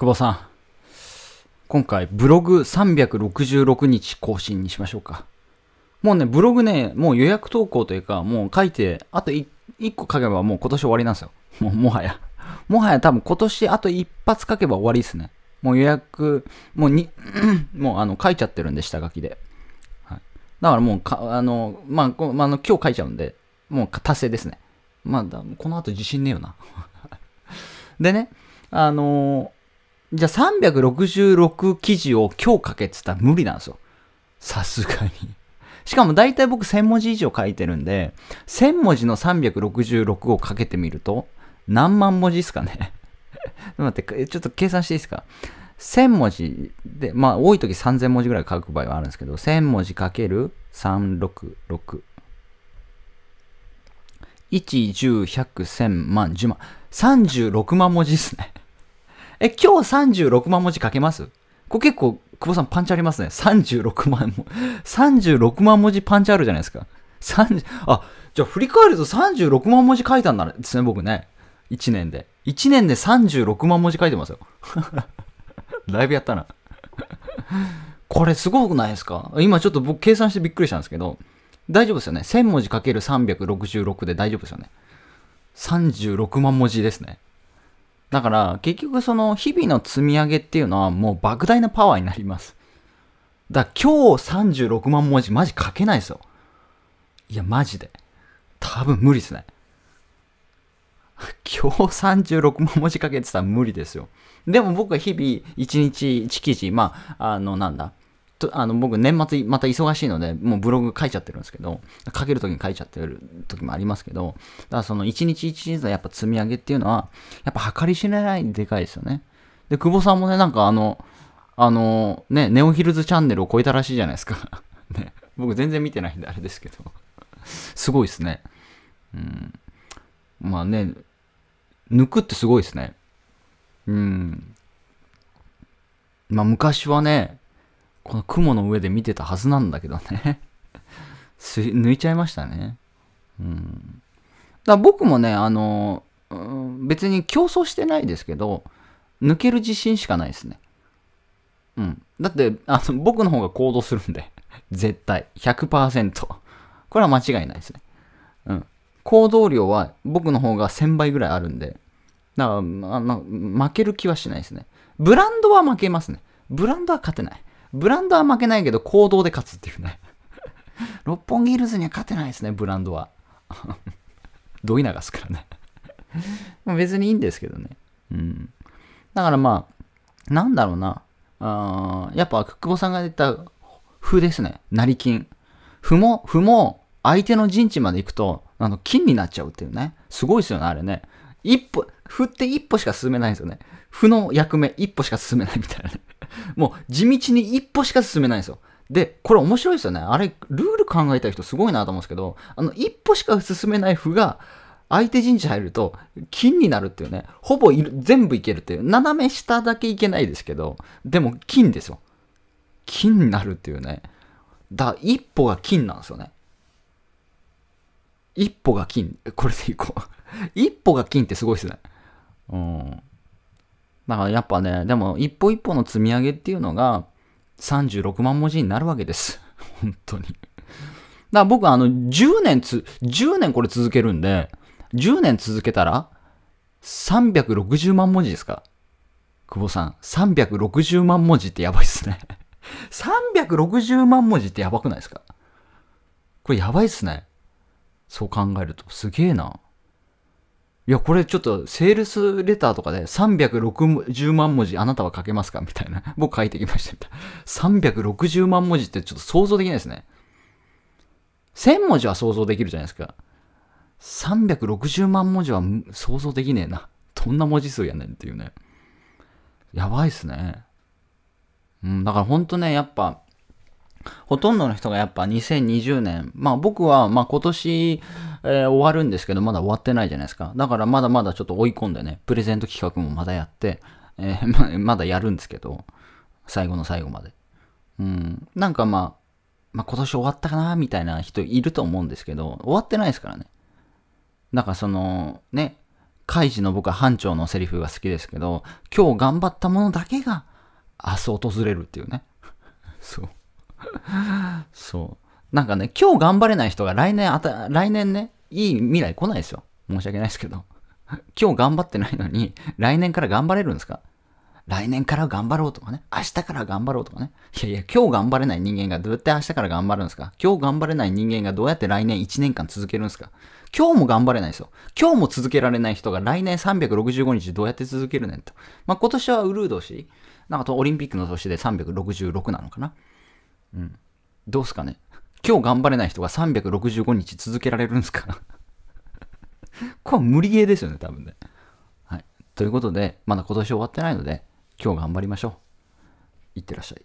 久保さん。今回、ブログ366日更新にしましょうか。もうね、ブログね、もう予約投稿というか、もう書いて、あと 1, 個書けばもう今年終わりなんですよ。もう、もはや。もはや多分今年あと一発書けば終わりですね。もう予約、もうに、もうあの書いちゃってるんで、下書きで。はい、だからもうか、あの、まあ、まあ、今日書いちゃうんで、もう達成ですね。まだこの後自信ねえよな。でね、あのじゃあ366記事を今日書けっつったら無理なんですよ。さすがに。しかも大体僕1000文字以上書いてるんで、1000文字の366を書けてみると、何万文字ですかね 待って、ちょっと計算していいですか ?1000 文字で、まあ多い時3000文字ぐらい書く場合はあるんですけど、1000文字かける366。1、10、100、1000万、10万。36万文字ですねえ、今日36万文字書けますこれ結構、久保さんパンチありますね。36万も、36万文字パンチあるじゃないですか。30、あ、じゃあ振り返ると36万文字書いたんだですね、僕ね。1年で。1年で36万文字書いてますよ。ライブやったな。これすごくないですか今ちょっと僕計算してびっくりしたんですけど、大丈夫ですよね。1000文字かける366で大丈夫ですよね。36万文字ですね。だから結局その日々の積み上げっていうのはもう莫大なパワーになります。だから今日36万文字マジ書けないですよ。いやマジで。多分無理ですね。今日36万文字かけてたら無理ですよ。でも僕は日々1日1記事、まあ、あのなんだ、とあの僕年末また忙しいのでもうブログ書いちゃってるんですけど書ける時に書いちゃってる時もありますけどだからその一日一日のやっぱ積み上げっていうのはやっぱ計り知れないでかいですよねで久保さんもねなんかあのあのねネオヒルズチャンネルを超えたらしいじゃないですか ね僕全然見てないんであれですけどすごいですねうんまあね抜くってすごいですねうんまあ昔はねこの雲の上で見てたはずなんだけどね 抜いちゃいましたね。うん。だ僕もね、あの、別に競争してないですけど、抜ける自信しかないですね。うん。だって、あの僕の方が行動するんで、絶対。100%。これは間違いないですね。うん。行動量は僕の方が1000倍ぐらいあるんで、だから、あの、負ける気はしないですね。ブランドは負けますね。ブランドは勝てない。ブランドは負けないけど、行動で勝つっていうね。六本木ヒルズには勝てないですね、ブランドは。どいながすからね。別にいいんですけどね。うん。だからまあ、なんだろうな。あやっぱ、久保さんが言った、歩ですね。成金。歩も、歩も、相手の陣地まで行くと、あの、金になっちゃうっていうね。すごいですよね、あれね。一歩、振って一歩しか進めないんですよね。負の役目一歩しか進めないみたいなね。もう地道に一歩しか進めないんですよ。で、これ面白いですよね。あれ、ルール考えた人すごいなと思うんですけど、あの、一歩しか進めない歩が、相手陣地入ると金になるっていうね、ほぼ全部いけるっていう、斜め下だけいけないですけど、でも金ですよ。金になるっていうね。だ、一歩が金なんですよね。一歩が金。これでいこう。一歩が金ってすごいですね。うん。だからやっぱね、でも一歩一歩の積み上げっていうのが36万文字になるわけです。本当に。だから僕あの10年つ、10年これ続けるんで、10年続けたら360万文字ですか久保さん、360万文字ってやばいっすね。360 万文字ってやばくないですかこれやばいっすね。そう考えると。すげえな。いや、これちょっとセールスレターとかで360万文字あなたは書けますかみたいな。僕書いてきましたみたいな。360万文字ってちょっと想像できないですね。1000文字は想像できるじゃないですか。360万文字は想像できねえな。どんな文字数やねんっていうね。やばいっすね。うん、だからほんとね、やっぱ、ほとんどの人がやっぱ2020年、まあ僕はまあ今年、えー、終わるんですけど、まだ終わってないじゃないですか。だからまだまだちょっと追い込んでね、プレゼント企画もまだやって、えー、ままだやるんですけど、最後の最後まで。うん、なんかまあ、まあ、今年終わったかなみたいな人いると思うんですけど、終わってないですからね。だからその、ね、カイジの僕は班長のセリフが好きですけど、今日頑張ったものだけが明日訪れるっていうね。そう。そう。なんかね、今日頑張れない人が来年あた、来年ね、いい未来来ないですよ。申し訳ないですけど。今日頑張ってないのに、来年から頑張れるんですか来年から頑張ろうとかね、明日から頑張ろうとかね。いやいや、今日頑張れない人間がどうやって明日から頑張るんですか今日頑張れない人間がどうやって来年1年間続けるんですか今日も頑張れないですよ。今日も続けられない人が来年365日どうやって続けるねんと。まあ、今年はウルー年なんかとオリンピックの年で366なのかな。うん。どうすかね今日頑張れない人が365日続けられるんですか これは無理ゲーですよね、多分ね。はい。ということで、まだ今年終わってないので、今日頑張りましょう。いってらっしゃい。